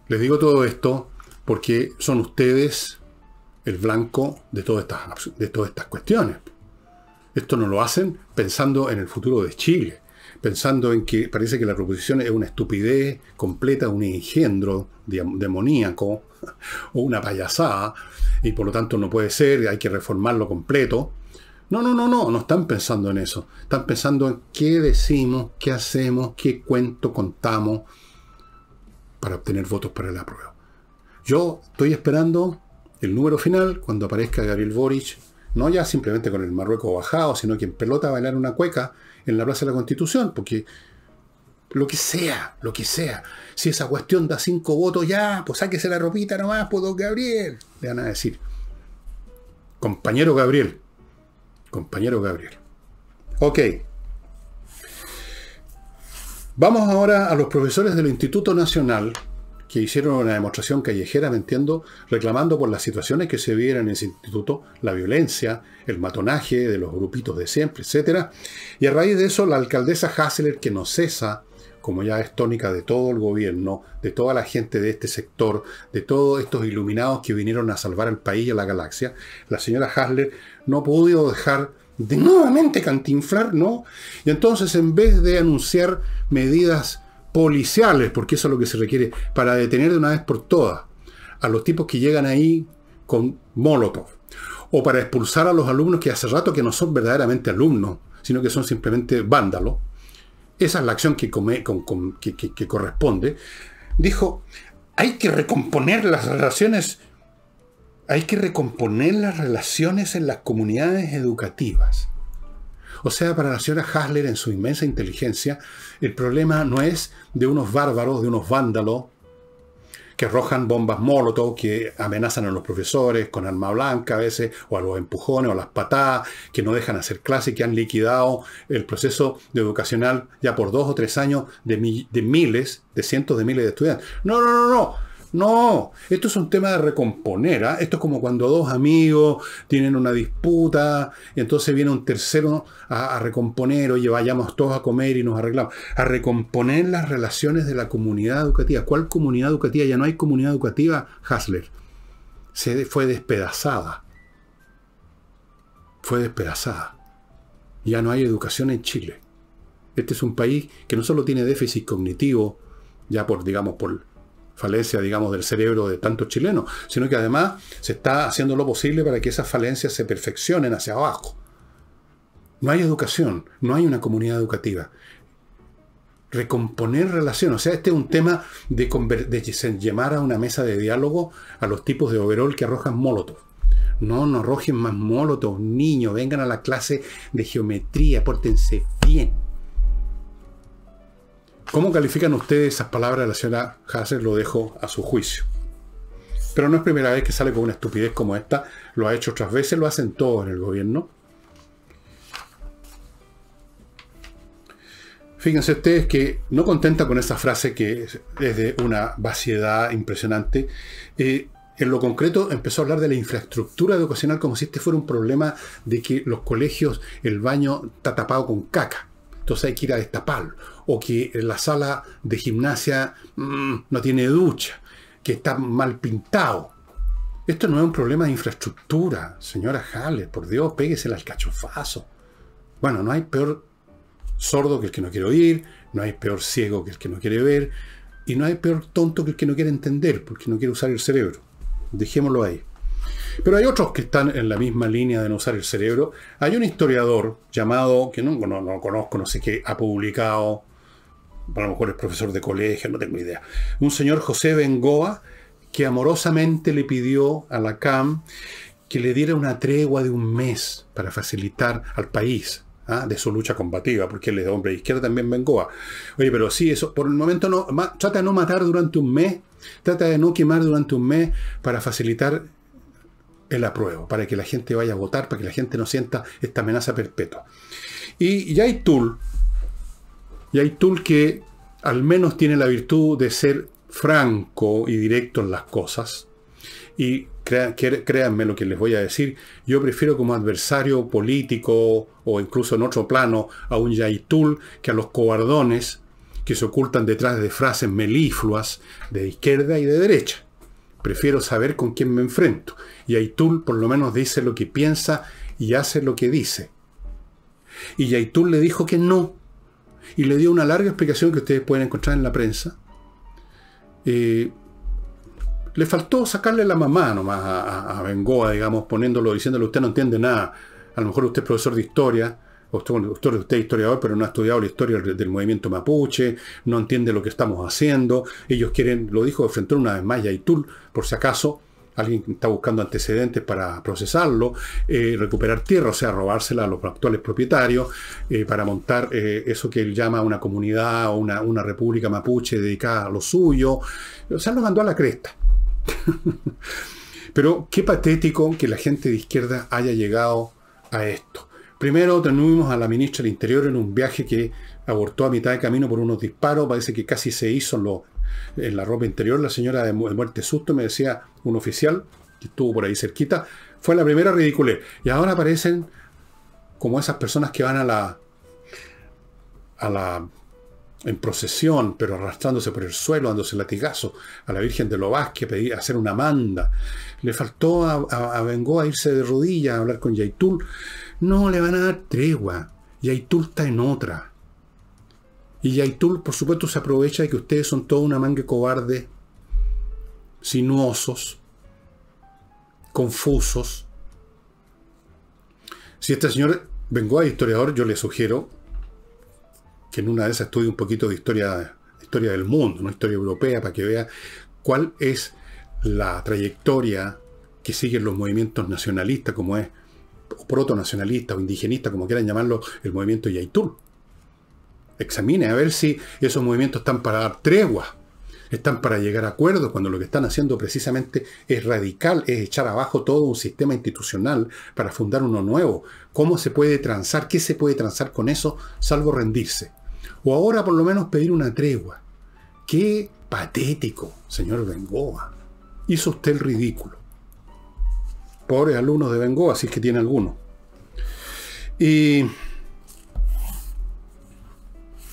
les digo todo esto porque son ustedes el blanco de todas estas, de todas estas cuestiones. Esto no lo hacen pensando en el futuro de Chile, pensando en que parece que la proposición es una estupidez completa, un engendro demoníaco o una payasada, y por lo tanto no puede ser, hay que reformarlo completo. No, no, no, no, no están pensando en eso. Están pensando en qué decimos, qué hacemos, qué cuento contamos para obtener votos para el apruebo Yo estoy esperando el número final cuando aparezca Gabriel Boric, no ya simplemente con el Marruecos bajado, sino que pelota a bailar una cueca en la Plaza de la Constitución, porque lo que sea, lo que sea. Si esa cuestión da cinco votos ya, pues sáquese la ropita nomás, pues Gabriel, le van a decir. Compañero Gabriel, compañero Gabriel. Ok. Vamos ahora a los profesores del Instituto Nacional que hicieron una demostración callejera, me entiendo, reclamando por las situaciones que se vieron en ese instituto, la violencia, el matonaje de los grupitos de siempre, etc. Y a raíz de eso, la alcaldesa Hassler, que no cesa como ya es tónica de todo el gobierno, de toda la gente de este sector, de todos estos iluminados que vinieron a salvar el país y a la galaxia, la señora Hasler no pudo dejar de nuevamente cantinflar, ¿no? Y entonces en vez de anunciar medidas policiales, porque eso es lo que se requiere, para detener de una vez por todas a los tipos que llegan ahí con Molotov, o para expulsar a los alumnos que hace rato que no son verdaderamente alumnos, sino que son simplemente vándalos, esa es la acción que, corresponde, dijo, hay que recomponer las relaciones, hay que recomponer las relaciones en las comunidades educativas. O sea, para la señora Hasler, en su inmensa inteligencia, el problema no es de unos bárbaros, de unos vándalos, que arrojan bombas molotov, que amenazan a los profesores con arma blanca a veces, o a los empujones, o a las patadas, que no dejan hacer clase, que han liquidado el proceso educacional ya por dos o tres años de, de miles, de cientos de miles de estudiantes. No, no, no, no. No, esto es un tema de recomponer. ¿ah? Esto es como cuando dos amigos tienen una disputa, y entonces viene un tercero a, a, recomponer, oye, vayamos todos a comer y nos arreglamos. A recomponer las relaciones de la comunidad educativa. ¿Cuál comunidad educativa? Ya no hay comunidad educativa, Hasler. Se fue despedazada. Fue despedazada. Ya no hay educación en Chile. Este es un país que no solo tiene déficit cognitivo, ya por, digamos, por falencia, digamos, del cerebro de tantos chilenos, sino que además se está haciendo lo posible para que esas falencias se perfeccionen hacia abajo. No hay educación, no hay una comunidad educativa. Recomponer relaciones. O sea, este es un tema de, llamar a una mesa de diálogo a los tipos de overol que arrojan molotov. No, no arrojen más molotov, niños, vengan a la clase de geometría, pórtense bien. ¿Cómo califican ustedes esas palabras de la señora Hasser? Lo dejo a su juicio. Pero no es primera vez que sale con una estupidez como esta. Lo ha hecho otras veces, lo hacen todos en el gobierno. Fíjense ustedes que no contenta con esa frase que es de una vaciedad impresionante, eh, en lo concreto empezó a hablar de la infraestructura educacional como si este fuera un problema de que los colegios, el baño está tapado con caca. Entonces hay que ir a destaparlo o que la sala de gimnasia mm, no tiene ducha, que está mal pintado. Esto no es un problema de infraestructura, señora jale por Dios, péguesela el cachofazo. Bueno, no hay peor sordo que el que no quiere oír, no hay peor ciego que el que no quiere ver, y no hay peor tonto que el que no quiere entender, porque no quiere usar el cerebro. Dejémoslo ahí. Pero hay otros que están en la misma línea de no usar el cerebro. Hay un historiador llamado, que no, no, no conozco, no sé qué, ha publicado a lo mejor es profesor de colegio, no tengo idea, un señor José Bengoa, que amorosamente le pidió a la CAM que le diera una tregua de un mes para facilitar al país ¿ah? de su lucha combativa, porque él es hombre de izquierda también Bengoa. Oye, pero sí, eso, por el momento no, trata de no matar durante un mes, trata de no quemar durante un mes para facilitar el apruebo, para que la gente vaya a votar, para que la gente no sienta esta amenaza perpetua. Y Yaitul, Yaitul que al menos tiene la virtud de ser franco y directo en las cosas. Y créanme lo que les voy a decir, yo prefiero como adversario político o incluso en otro plano a un Yaitul que a los cobardones que se ocultan detrás de frases melifluas de izquierda y de derecha. Prefiero saber con quién me enfrento. Yaitul por lo menos dice lo que piensa y hace lo que dice. Y Yaitul le dijo que no, y le dio una larga explicación que ustedes pueden encontrar en la prensa. Eh, le faltó sacarle la mamá nomás a, Bengoa, digamos, poniéndolo, diciéndole, usted no entiende nada. A lo mejor usted es profesor de historia, usted, es historiador, pero no ha estudiado la historia del, movimiento mapuche, no entiende lo que estamos haciendo. Ellos quieren, lo dijo de una vez más Yaitul, por si acaso, alguien está buscando antecedentes para procesarlo, eh, recuperar tierra, o sea, robársela a los actuales propietarios, eh, para montar eh, eso que él llama una comunidad o una, una, república mapuche dedicada a lo suyo. O sea, lo mandó a la cresta. Pero qué patético que la gente de izquierda haya llegado a esto. Primero tenemos a la ministra del Interior en un viaje que abortó a mitad de camino por unos disparos, parece que casi se hizo en los en la ropa interior, la señora de muerte susto, me decía un oficial que estuvo por ahí cerquita, fue la primera ridiculez. Y ahora aparecen como esas personas que van a la, a la en procesión, pero arrastrándose por el suelo, dándose latigazo a la Virgen de que pedía hacer una manda. Le faltó a, vengó a irse de rodillas a hablar con Yaitul. No le van a dar tregua. Yaitul está en otra. Y Yaitul, por supuesto, se aprovecha de que ustedes son todo una manga cobarde, sinuosos, confusos. Si este señor vengo a historiador, yo le sugiero que en una de esas estudie un poquito de historia, historia del mundo, una historia europea, para que vea cuál es la trayectoria que siguen los movimientos nacionalistas, como es, o proto-nacionalista, o indigenista, como quieran llamarlo, el movimiento Yaitul examine a ver si esos movimientos están para dar tregua, están para llegar a acuerdos, cuando lo que están haciendo precisamente es radical, es echar abajo todo un sistema institucional para fundar uno nuevo. ¿Cómo se puede transar? ¿Qué se puede transar con eso, salvo rendirse? O ahora por lo menos pedir una tregua. Qué patético, señor Bengoa. Hizo usted el ridículo. Pobres alumnos de Bengoa, si es que tiene alguno. Y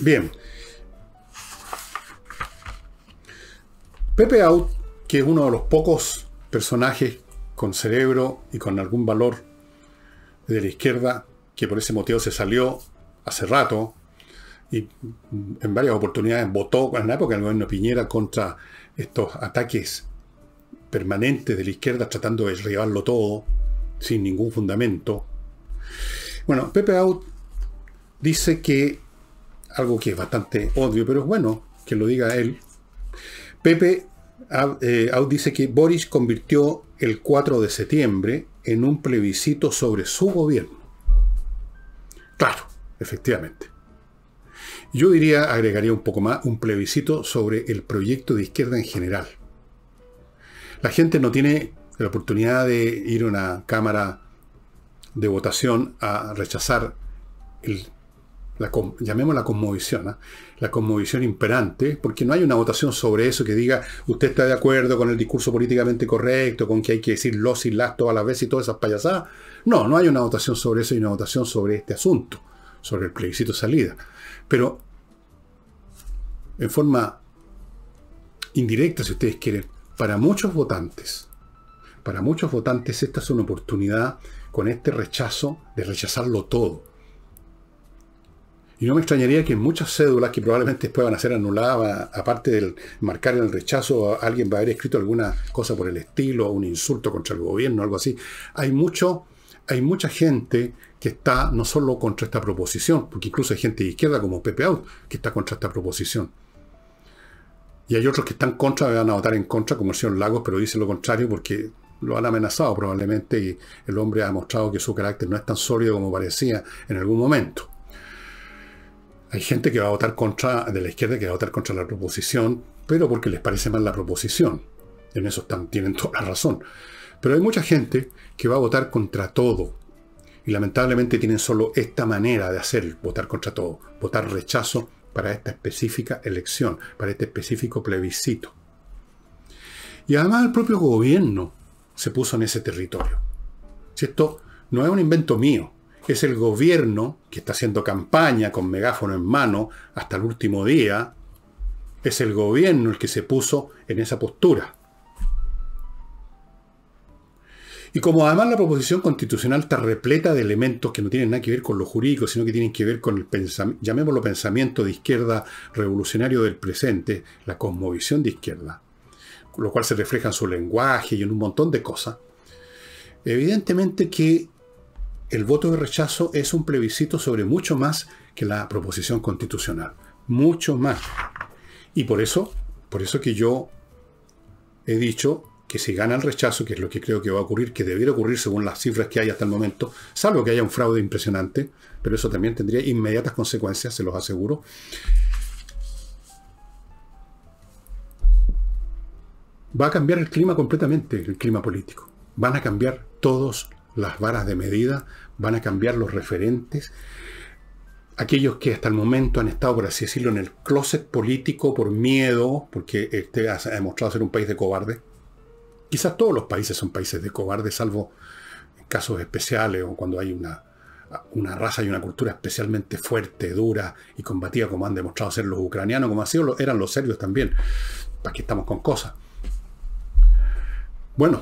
Bien. Pepe Out, que es uno de los pocos personajes con cerebro y con algún valor de la izquierda, que por ese motivo se salió hace rato y en varias oportunidades votó en la época del gobierno Piñera contra estos ataques permanentes de la izquierda tratando de derribarlo todo sin ningún fundamento. Bueno, Pepe Out dice que algo que es bastante obvio, pero es bueno que lo diga él. Pepe eh, dice que Boris convirtió el 4 de septiembre en un plebiscito sobre su gobierno. Claro, efectivamente. Yo diría, agregaría un poco más, un plebiscito sobre el proyecto de izquierda en general. La gente no tiene la oportunidad de ir a una cámara de votación a rechazar el llamemos la, llamémosla conmovisión, ¿ah? la conmovisión imperante, porque no hay una votación sobre eso que diga usted está de acuerdo con el discurso políticamente correcto, con que hay que decir los y las todas las veces y todas esas payasadas. No, no hay una votación sobre eso, y una votación sobre este asunto, sobre el plebiscito salida. Pero en forma indirecta, si ustedes quieren, para muchos votantes, para muchos votantes esta es una oportunidad con este rechazo de rechazarlo todo y no me extrañaría que muchas cédulas que probablemente después van a ser anuladas, aparte del marcar el rechazo, alguien va a haber escrito alguna cosa por el estilo, un insulto contra el gobierno, algo así. Hay mucho, hay mucha gente que está no solo contra esta proposición, porque incluso hay gente de izquierda como Pepe Out que está contra esta proposición. Y hay otros que están contra, van a votar en contra, como el señor Lagos, pero dicen lo contrario porque lo han amenazado probablemente y el hombre ha demostrado que su carácter no es tan sólido como parecía en algún momento. Hay gente que va a votar contra, de la izquierda que va a votar contra la proposición, pero porque les parece mal la proposición. En eso están, tienen toda la razón. Pero hay mucha gente que va a votar contra todo. Y lamentablemente tienen solo esta manera de hacer, votar contra todo, votar rechazo para esta específica elección, para este específico plebiscito. Y además el propio gobierno se puso en ese territorio. Si esto no es un invento mío, es el gobierno que está haciendo campaña con megáfono en mano hasta el último día, es el gobierno el que se puso en esa postura. Y como además la proposición constitucional está repleta de elementos que no tienen nada que ver con lo jurídico, sino que tienen que ver con el pensamiento, llamémoslo pensamiento de izquierda revolucionario del presente, la cosmovisión de izquierda, lo cual se refleja en su lenguaje y en un montón de cosas, evidentemente que el voto de rechazo es un plebiscito sobre mucho más que la proposición constitucional. Mucho más. Y por eso, por eso que yo he dicho que si gana el rechazo, que es lo que creo que va a ocurrir, que debiera ocurrir según las cifras que hay hasta el momento, salvo que haya un fraude impresionante, pero eso también tendría inmediatas consecuencias, se los aseguro. Va a cambiar el clima completamente, el clima político. Van a cambiar todos las varas de medida, van a cambiar los referentes. Aquellos que hasta el momento han estado, por así decirlo, en el closet político por miedo, porque este ha demostrado ser un país de cobarde Quizás todos los países son países de cobarde salvo en casos especiales o cuando hay una, raza y una cultura especialmente fuerte, dura y combativa, como han demostrado ser los ucranianos, como han sido, eran los serbios también. ¿Para que estamos con cosas? Bueno,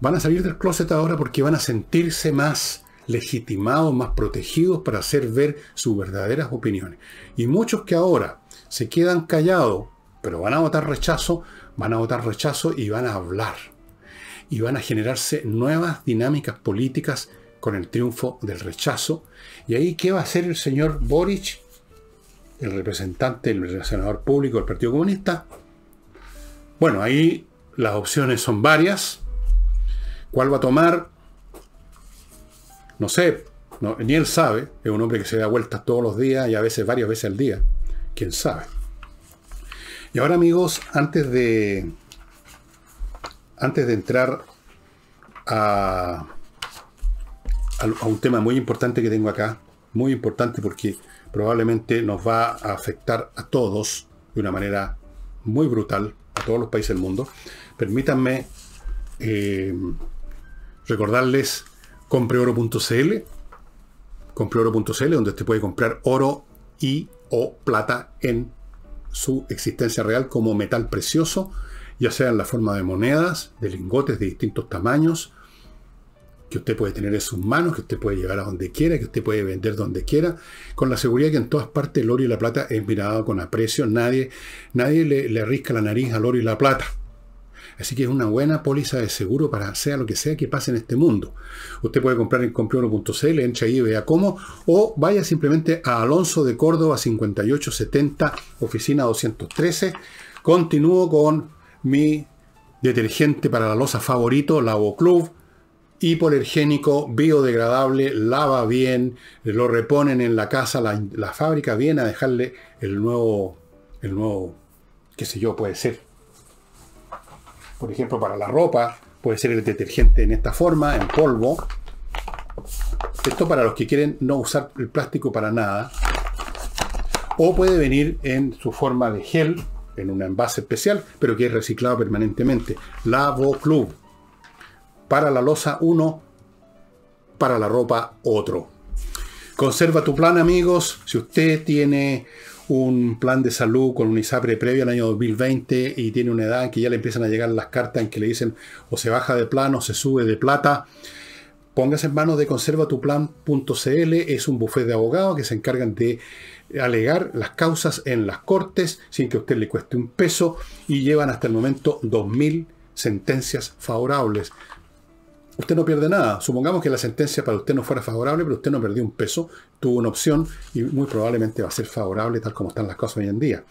van a salir del closet ahora porque van a sentirse más legitimados, más protegidos para hacer ver sus verdaderas opiniones. Y muchos que ahora se quedan callados, pero van a votar rechazo, van a votar rechazo y van a hablar. Y van a generarse nuevas dinámicas políticas con el triunfo del rechazo. ¿Y ahí qué va a hacer el señor Boric, el representante, el relacionador público del Partido Comunista? Bueno, ahí las opciones son varias. ¿Cuál va a tomar? No sé, ni él sabe. Es un hombre que se da vueltas todos los días y a veces varias veces al día. ¿Quién sabe? Y ahora amigos, antes de, antes de entrar a, a, un tema muy importante que tengo acá, muy importante porque probablemente nos va a afectar a todos de una manera muy brutal, a todos los países del mundo, permítanme... Eh, Recordarles compreoro.cl, compreoro.cl, donde usted puede comprar oro y o plata en su existencia real como metal precioso, ya sea en la forma de monedas, de lingotes de distintos tamaños, que usted puede tener en sus manos, que usted puede llevar a donde quiera, que usted puede vender donde quiera, con la seguridad que en todas partes el oro y la plata es mirado con aprecio, nadie, nadie le, le arrisca la nariz al oro y la plata. Así que es una buena póliza de seguro para sea lo que sea que pase en este mundo. Usted puede comprar en compre1.cl, entre ahí y vea cómo, o vaya simplemente a Alonso de Córdoba 5870, oficina 213. Continúo con mi detergente para la losa favorito, Lavo Club hipolergénico, biodegradable, lava bien, lo reponen en la casa, la, la, fábrica viene a dejarle el nuevo, el nuevo, qué sé yo, puede ser por ejemplo, para la ropa puede ser el detergente en esta forma, en polvo. Esto para los que quieren no usar el plástico para nada. O puede venir en su forma de gel, en un envase especial, pero que es reciclado permanentemente. Lavo Club. Para la losa uno, para la ropa otro. Conserva tu plan, amigos. Si usted tiene un plan de salud con un ISAPRE previo al año 2020 y tiene una edad en que ya le empiezan a llegar las cartas en que le dicen o se baja de plano o se sube de plata. Póngase en manos de conservatuplan.cl, es un bufete de abogados que se encargan de alegar las causas en las cortes sin que a usted le cueste un peso y llevan hasta el momento 2.000 sentencias favorables usted no pierde nada. Supongamos que la sentencia para usted no fuera favorable, pero usted no perdió un peso, tuvo una opción y muy probablemente va a ser favorable tal como están las cosas hoy en día.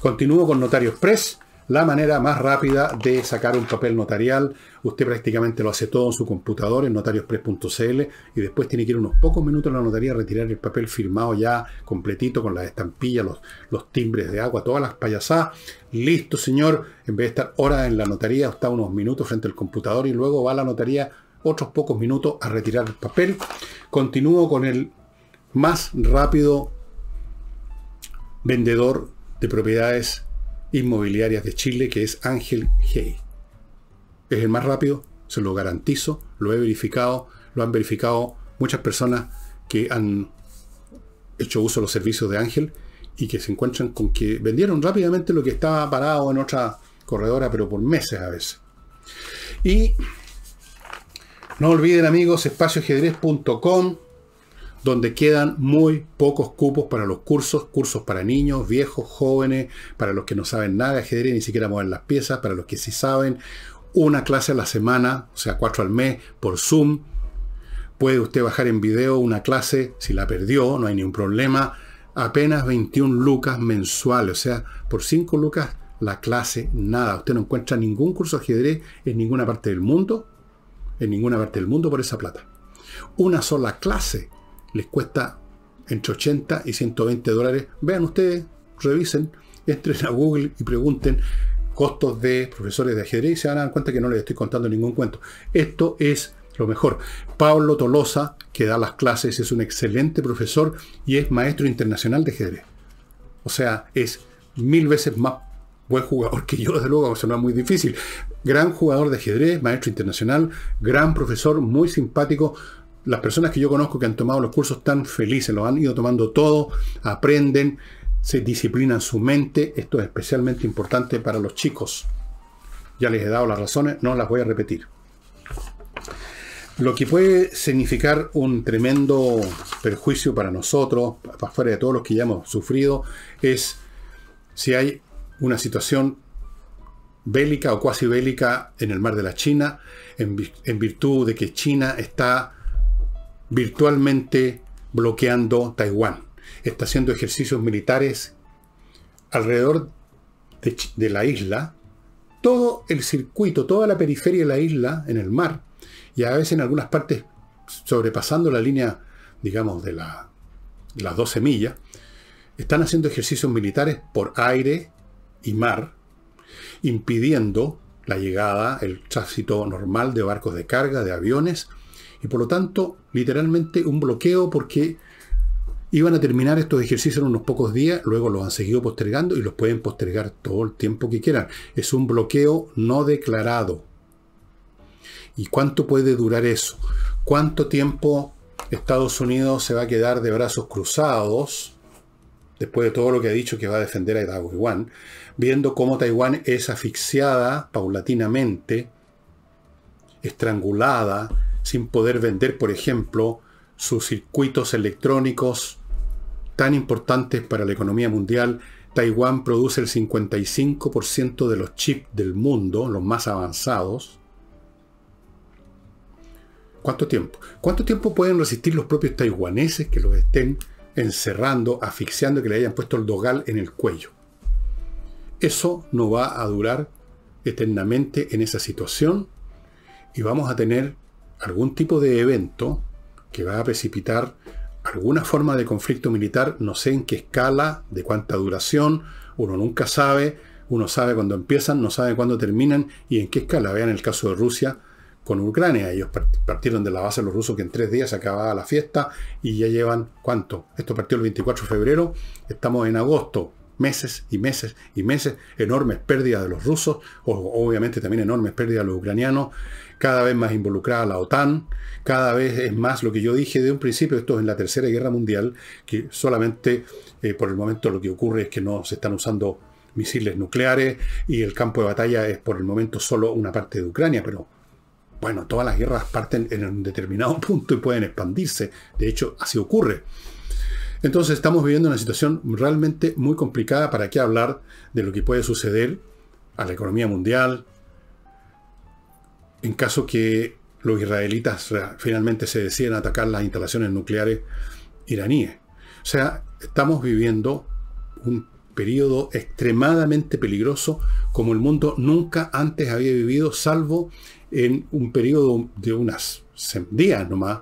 Continúo con Notario Express la manera más rápida de sacar un papel notarial. Usted prácticamente lo hace todo en su computador, en notariospress.cl, y después tiene que ir unos pocos minutos a la notaría a retirar el papel firmado ya completito con las estampillas, los, los timbres de agua, todas las payasadas. Listo, señor. En vez de estar horas en la notaría, está unos minutos frente al computador y luego va a la notaría otros pocos minutos a retirar el papel. Continúo con el más rápido vendedor de propiedades Inmobiliarias de Chile, que es Ángel Hey. Es el más rápido, se lo garantizo, lo he verificado, lo han verificado muchas personas que han hecho uso de los servicios de Ángel y que se encuentran con que vendieron rápidamente lo que estaba parado en otra corredora, pero por meses a veces. Y no olviden amigos, espacioajedrez.com, donde quedan muy pocos cupos para los cursos, cursos para niños, viejos, jóvenes, para los que no saben nada de ajedrez, ni siquiera mover las piezas, para los que sí saben, una clase a la semana, o sea, cuatro al mes, por Zoom. Puede usted bajar en video una clase, si la perdió, no hay ningún problema, apenas 21 lucas mensuales, o sea, por 5 lucas la clase, nada. Usted no encuentra ningún curso de ajedrez en ninguna parte del mundo, en ninguna parte del mundo por esa plata. Una sola clase les cuesta entre 80 y 120 dólares. Vean ustedes, revisen, entren a Google y pregunten costos de profesores de ajedrez y se van a dar cuenta que no les estoy contando ningún cuento. Esto es lo mejor. Pablo Tolosa, que da las clases, es un excelente profesor y es maestro internacional de ajedrez. O sea, es mil veces más buen jugador que yo, desde luego, o sea, no es muy difícil. Gran jugador de ajedrez, maestro internacional, gran profesor, muy simpático las personas que yo conozco que han tomado los cursos están felices, lo han ido tomando todo, aprenden, se disciplinan su mente. Esto es especialmente importante para los chicos. Ya les he dado las razones, no las voy a repetir. Lo que puede significar un tremendo perjuicio para nosotros, para fuera de todos los que ya hemos sufrido, es si hay una situación bélica o cuasi bélica en el mar de la China, en virtud de que China está virtualmente bloqueando Taiwán. Está haciendo ejercicios militares alrededor de, la isla, todo el circuito, toda la periferia de la isla en el mar, y a veces en algunas partes sobrepasando la línea, digamos, de, de las 12 millas, están haciendo ejercicios militares por aire y mar, impidiendo la llegada, el tránsito normal de barcos de carga, de aviones, y por lo tanto, literalmente un bloqueo porque iban a terminar estos ejercicios en unos pocos días, luego los han seguido postergando y los pueden postergar todo el tiempo que quieran. Es un bloqueo no declarado. ¿Y cuánto puede durar eso? ¿Cuánto tiempo Estados Unidos se va a quedar de brazos cruzados, después de todo lo que ha dicho que va a defender a Taiwán, viendo cómo Taiwán es asfixiada paulatinamente, estrangulada, sin poder vender, por ejemplo, sus circuitos electrónicos tan importantes para la economía mundial. Taiwán produce el 55% de los chips del mundo, los más avanzados. ¿Cuánto tiempo? ¿Cuánto tiempo pueden resistir los propios taiwaneses que los estén encerrando, asfixiando, que le hayan puesto el dogal en el cuello? Eso no va a durar eternamente en esa situación y vamos a tener algún tipo de evento que va a precipitar alguna forma de conflicto militar, no sé en qué escala, de cuánta duración, uno nunca sabe, uno sabe cuándo empiezan, no sabe cuándo terminan y en qué escala. Vean el caso de Rusia con Ucrania, ellos partieron de la base de los rusos que en tres días se acababa la fiesta y ya llevan cuánto. Esto partió el 24 de febrero, estamos en agosto, meses y meses y meses, enormes pérdidas de los rusos, obviamente también enormes pérdidas de los ucranianos cada vez más involucrada la OTAN, cada vez es más lo que yo dije de un principio, esto es en la Tercera Guerra Mundial, que solamente eh, por el momento lo que ocurre es que no se están usando misiles nucleares y el campo de batalla es por el momento solo una parte de Ucrania, pero bueno, todas las guerras parten en un determinado punto y pueden expandirse, de hecho así ocurre. Entonces estamos viviendo una situación realmente muy complicada para qué hablar de lo que puede suceder a la economía mundial, en caso que los israelitas finalmente se deciden atacar las instalaciones nucleares iraníes. O sea, estamos viviendo un periodo extremadamente peligroso como el mundo nunca antes había vivido, salvo en un periodo de unas días nomás,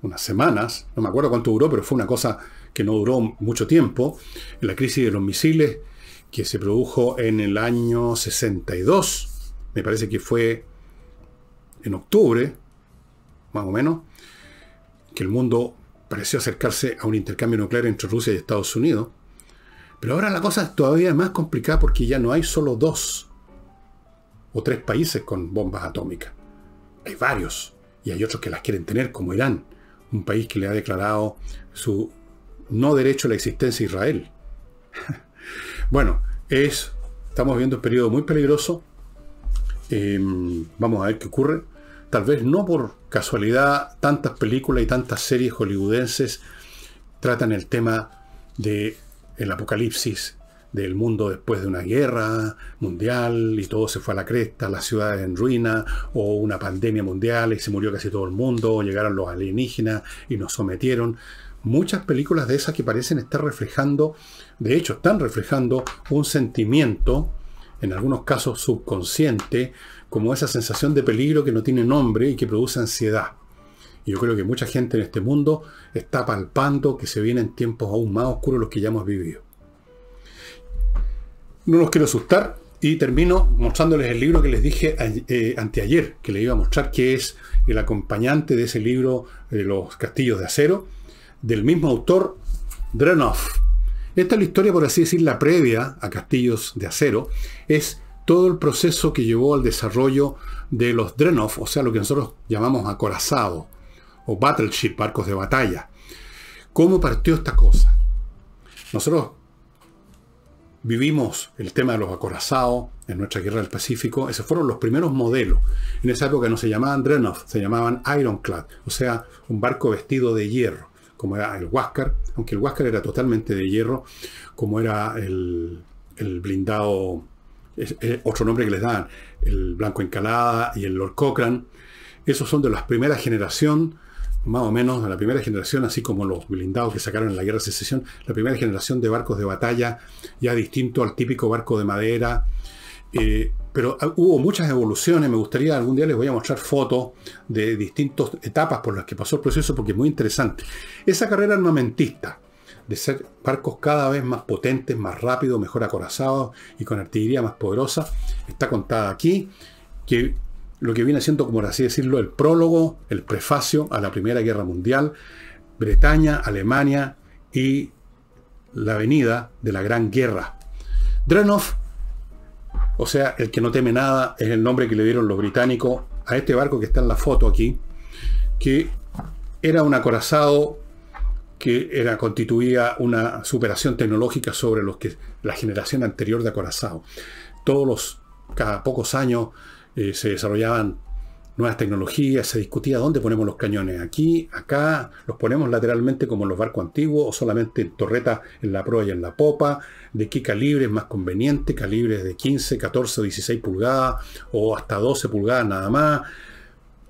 unas semanas, no me acuerdo cuánto duró, pero fue una cosa que no duró mucho tiempo, la crisis de los misiles que se produjo en el año 62, me parece que fue en octubre, más o menos, que el mundo pareció acercarse a un intercambio nuclear entre Rusia y Estados Unidos. Pero ahora la cosa es todavía más complicada porque ya no hay solo dos o tres países con bombas atómicas. Hay varios y hay otros que las quieren tener, como Irán, un país que le ha declarado su no derecho a la existencia a Israel. bueno, es, estamos viendo un periodo muy peligroso. Em, vamos a ver qué ocurre tal vez no por casualidad, tantas películas y tantas series hollywoodenses tratan el tema del el apocalipsis, del mundo después de una guerra mundial y todo se fue a la cresta, las ciudades en ruina, o una pandemia mundial y se murió casi todo el mundo, llegaron los alienígenas y nos sometieron. Muchas películas de esas que parecen estar reflejando, de hecho están reflejando un sentimiento, en algunos casos subconsciente, como esa sensación de peligro que no tiene nombre y que produce ansiedad. Y yo creo que mucha gente en este mundo está palpando que se vienen tiempos aún más oscuros los que ya hemos vivido. No los quiero asustar y termino mostrándoles el libro que les dije eh, anteayer, que les iba a mostrar, que es el acompañante de ese libro de eh, los castillos de acero, del mismo autor, Drenov. Esta es la historia, por así decir, la previa a Castillos de Acero. Es todo el proceso que llevó al desarrollo de los Drenov, o sea, lo que nosotros llamamos acorazado, o battleship, barcos de batalla. ¿Cómo partió esta cosa? Nosotros vivimos el tema de los acorazados en nuestra guerra del Pacífico. Esos fueron los primeros modelos. En esa época no se llamaban Drenov, se llamaban Ironclad, o sea, un barco vestido de hierro, como era el Huáscar, aunque el Huáscar era totalmente de hierro, como era el, el blindado eh, otro nombre que les dan, el Blanco Encalada y el Lord Cochrane. Esos son de la primera generación, más o menos de la primera generación, así como los blindados que sacaron en la Guerra de Secesión, la primera generación de barcos de batalla, ya distinto al típico barco de madera. Eh, pero ah, hubo muchas evoluciones, me gustaría algún día les voy a mostrar fotos de distintas etapas por las que pasó el proceso porque es muy interesante. Esa carrera armamentista, de ser barcos cada vez más potentes, más rápidos, mejor acorazados y con artillería más poderosa, está contada aquí, que lo que viene siendo, como así decirlo, el prólogo, el prefacio a la Primera Guerra Mundial, Bretaña, Alemania y la venida de la Gran Guerra. Drenov, o sea, el que no teme nada, es el nombre que le dieron los británicos a este barco que está en la foto aquí, que era un acorazado que era, constituía una superación tecnológica sobre los que la generación anterior de acorazado. Todos los, cada pocos años eh, se desarrollaban nuevas tecnologías, se discutía dónde ponemos los cañones, aquí, acá, los ponemos lateralmente como en los barcos antiguos o solamente en torreta en la proa y en la popa, de qué calibre es más conveniente, calibres de 15, 14 o 16 pulgadas o hasta 12 pulgadas nada más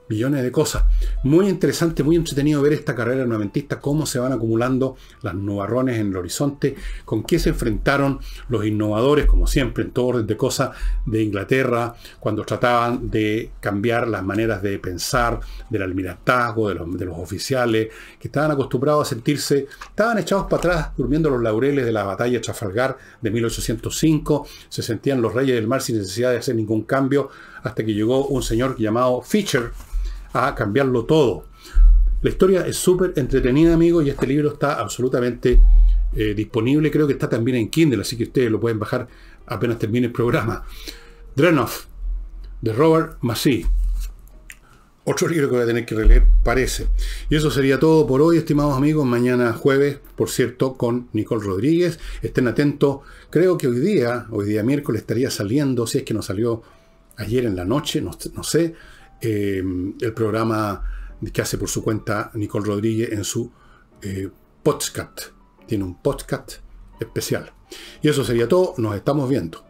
millones de cosas. Muy interesante, muy entretenido ver esta carrera armamentista, cómo se van acumulando las nubarrones en el horizonte, con qué se enfrentaron los innovadores, como siempre, en todo orden de cosas, de Inglaterra, cuando trataban de cambiar las maneras de pensar del almirantazgo, de los, de los oficiales, que estaban acostumbrados a sentirse, estaban echados para atrás, durmiendo los laureles de la batalla de Trafalgar de 1805, se sentían los reyes del mar sin necesidad de hacer ningún cambio, hasta que llegó un señor llamado Fisher, a cambiarlo todo. La historia es súper entretenida, amigos, y este libro está absolutamente eh, disponible. Creo que está también en Kindle, así que ustedes lo pueden bajar apenas termine el programa. Drenoff, de Robert Massey. Otro libro que voy a tener que releer, parece. Y eso sería todo por hoy, estimados amigos. Mañana jueves, por cierto, con Nicole Rodríguez. Estén atentos. Creo que hoy día, hoy día miércoles, estaría saliendo, si es que no salió ayer en la noche, no sé Em, el programa que hace por su cuenta Nicole Rodríguez en su eh, podcast. Tiene un podcast especial. Y eso sería todo. Nos estamos viendo.